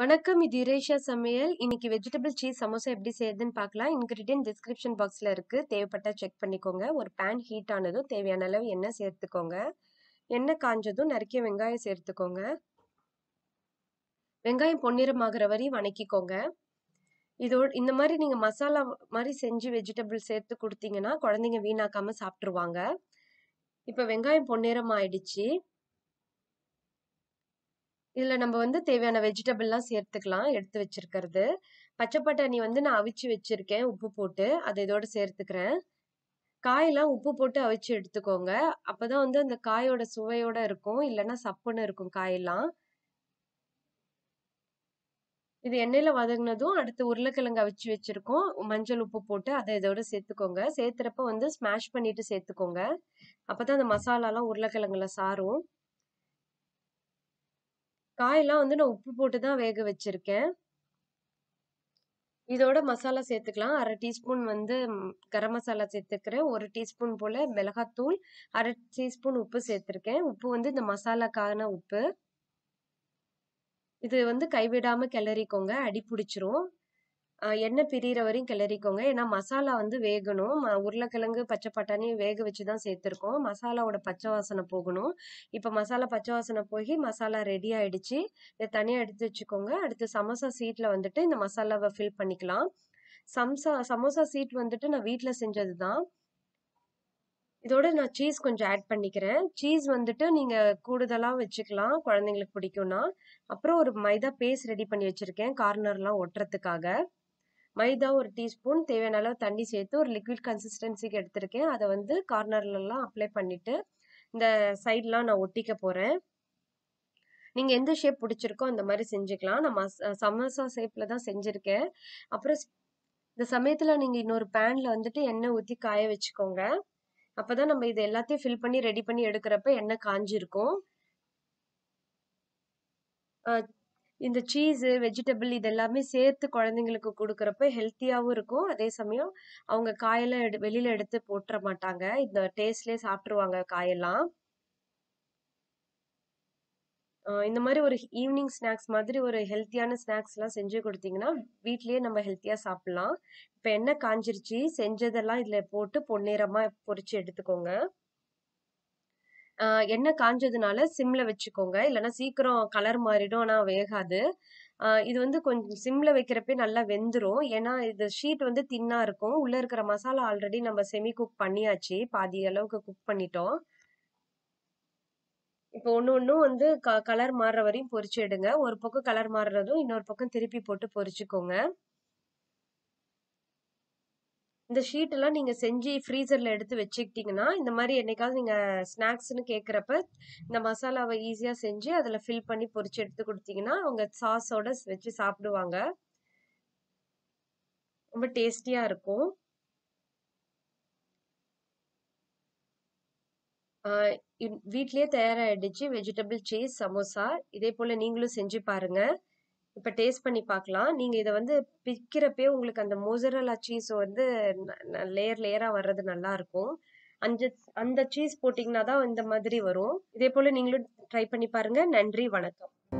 வணக்கம் இது இரேஷா சமையல் இன்னைக்கு வெஜிடபிள் சீஸ் சமோசா எப்படி செய்யறதுன்னு பார்க்கலாம் இன்கிரீடியன்ட் டிஸ்கிரிப்ஷன் பாக்ஸில் இருக்குது தேவைப்பட்டா செக் பண்ணிக்கோங்க ஒரு பேன் ஹீட் ஆனதும் தேவையான அளவு எண்ணெய் சேர்த்துக்கோங்க எண்ணெய் காஞ்சதும் நறுக்கிய வெங்காயம் சேர்த்துக்கோங்க வெங்காயம் பொன்னிறமாகிற வரையும் வணக்கிக்கோங்க இதோ இந்த மாதிரி நீங்கள் மசாலா மாதிரி செஞ்சு வெஜிடபிள் சேர்த்து கொடுத்தீங்கன்னா குழந்தைங்க வீணாக்காமல் சாப்பிட்ருவாங்க இப்போ வெங்காயம் பொன்னிறம் ஆயிடுச்சு இதில் நம்ம வந்து தேவையான வெஜிடபிள்லாம் சேர்த்துக்கலாம் எடுத்து வச்சுருக்கிறது பச்சை பட்டாணி வந்து நான் அவிச்சு வச்சுருக்கேன் உப்பு போட்டு அதை இதோடு சேர்த்துக்கிறேன் காயெல்லாம் உப்பு போட்டு அவிச்சு எடுத்துக்கோங்க அப்போ தான் வந்து அந்த காயோட சுவையோடு இருக்கும் இல்லைன்னா சப்புன்னு இருக்கும் காயெல்லாம் இது எண்ணெயில் வதங்கினதும் அடுத்து உருளைக்கிழங்கு அவிச்சு வச்சுருக்கோம் மஞ்சள் உப்பு போட்டு அதை இதோட சேர்த்துக்கோங்க சேர்த்துறப்ப வந்து ஸ்மாஷ் பண்ணிட்டு சேர்த்துக்கோங்க அப்போ தான் அந்த மசாலாலாம் உருளைக்கிழங்குல சாரும் காயெல்லாம் வந்து நான் உப்பு போட்டு தான் வேக வச்சுருக்கேன் இதோட மசாலா சேர்த்துக்கலாம் அரை டீஸ்பூன் வந்து கரம் மசாலா சேர்த்துக்கிறேன் ஒரு டீஸ்பூன் போல் மிளகாத்தூள் அரை டீஸ்பூன் உப்பு சேர்த்துருக்கேன் உப்பு வந்து இந்த மசாலாக்கான உப்பு இது வந்து கைவிடாமல் கிளறிக்கோங்க அடி பிடிச்சிரும் எண்ணெய் பிரியிற வரையும் கிளறிக்கோங்க ஏன்னா மசாலா வந்து வேகணும் உருளைக்கிழங்கு பச்சை பட்டாணி வேக வச்சு தான் சேர்த்துருக்கோம் மசாலாவோட பச்சை வாசனை போகணும் இப்போ மசாலா பச்சை வாசனை போய் மசாலா ரெடி ஆயிடுச்சு இதை தனியாக எடுத்து வச்சுக்கோங்க அடுத்து சமோசா சீட்டில் வந்துட்டு இந்த மசாலாவை ஃபில் பண்ணிக்கலாம் சம்சா சமோசா சீட் வந்துட்டு நான் வீட்டில் செஞ்சது தான் இதோட நான் சீஸ் கொஞ்சம் ஆட் பண்ணிக்கிறேன் சீஸ் வந்துட்டு நீங்கள் கூடுதலாக வச்சுக்கலாம் குழந்தைங்களுக்கு பிடிக்கும்னா அப்புறம் ஒரு மைதா பேஸ்ட் ரெடி பண்ணி வச்சுருக்கேன் கார்னர்லாம் ஒட்டுறதுக்காக மைதா ஒரு டீஸ்பூன் தேவையான அளவு தண்ணி சேர்த்து ஒரு லிக்விட் கன்சிஸ்டன்சிக்கு எடுத்திருக்கேன் அதை வந்து கார்னர்லலாம் அப்ளை பண்ணிவிட்டு இந்த சைட்லாம் நான் ஒட்டிக்க போகிறேன் நீங்கள் எந்த ஷேப் பிடிச்சிருக்கோ அந்த மாதிரி செஞ்சுக்கலாம் நான் சமோசா ஷேப்பில் தான் செஞ்சுருக்கேன் அப்புறம் இந்த சமயத்தில் நீங்கள் இன்னொரு பேனில் வந்துட்டு எண்ணெய் ஊற்றி காய வச்சுக்கோங்க அப்போ தான் நம்ம இது எல்லாத்தையும் ஃபில் பண்ணி ரெடி பண்ணி எடுக்கிறப்ப எண்ணெய் காஞ்சிருக்கும் இந்த சீஸு வெஜிடபிள் இது எல்லாமே சேர்த்து குழந்தைங்களுக்கு கொடுக்குறப்ப ஹெல்த்தியாகவும் இருக்கும் அதே சமயம் அவங்க காயெல்லாம் எடு வெளியில் எடுத்து போட்டுற மாட்டாங்க இந்த டேஸ்ட்லேயே சாப்பிட்ருவாங்க காயெல்லாம் இந்த மாதிரி ஒரு ஈவினிங் ஸ்நாக்ஸ் மாதிரி ஒரு ஹெல்த்தியான ஸ்நாக்ஸ்லாம் செஞ்சு கொடுத்தீங்கன்னா வீட்லேயே நம்ம ஹெல்த்தியாக சாப்பிட்லாம் இப்போ எண்ணெய் காஞ்சிருச்சு செஞ்சதெல்லாம் இதில் போட்டு பொன்னிறமாக பொறிச்சு எடுத்துக்கோங்க எண்ணெய் காஞ்சதுனால சிம்மில் வச்சுக்கோங்க இல்லைன்னா சீக்கிரம் கலர் மாறிடும் ஆனால் வேகாது இது வந்து கொஞ்சம் சிம்மில் வைக்கிறப்பே நல்லா வெந்துடும் ஏன்னா இது ஷீட் வந்து தின்னாக இருக்கும் உள்ளே இருக்கிற மசாலா ஆல்ரெடி நம்ம செமி குக் பண்ணியாச்சு பாதி அளவுக்கு குக் பண்ணிட்டோம் இப்போ ஒன்று ஒன்றும் வந்து க கலர் மாறுற வரையும் பொரிச்சு எடுங்க ஒரு பக்கம் கலர் மாறுறதும் இன்னொரு பக்கம் திருப்பி போட்டு பொறிச்சுக்கோங்க இந்த ஷீட்டெல்லாம் நீங்கள் செஞ்சு ஃப்ரீசரில் எடுத்து வச்சுக்கிட்டிங்கன்னா இந்த மாதிரி என்னைக்காவது நீங்கள் ஸ்நாக்ஸ்னு கேட்குறப்ப இந்த மசாலாவை ஈஸியாக செஞ்சு அதில் ஃபில் பண்ணி பொறிச்சு எடுத்து கொடுத்தீங்கன்னா அவங்க சாஸோட வச்சு சாப்பிடுவாங்க ரொம்ப டேஸ்டியாக இருக்கும் வீட்லேயே தயாராகிடுச்சு வெஜிடபிள் சீஸ் சமோசா இதே போல் நீங்களும் செஞ்சு பாருங்கள் இப்போ டேஸ்ட் பண்ணி பார்க்கலாம் நீங்கள் இதை வந்து பிக்கிறப்பே உங்களுக்கு அந்த மோசரலா சீஸ் வந்து லேயர் லேயராக வர்றது நல்லாயிருக்கும் அஞ்சு அந்த சீஸ் போட்டிங்கன்னா தான் இந்த மாதிரி வரும் இதே போல் நீங்களும் ட்ரை பண்ணி பாருங்கள் நன்றி வணக்கம்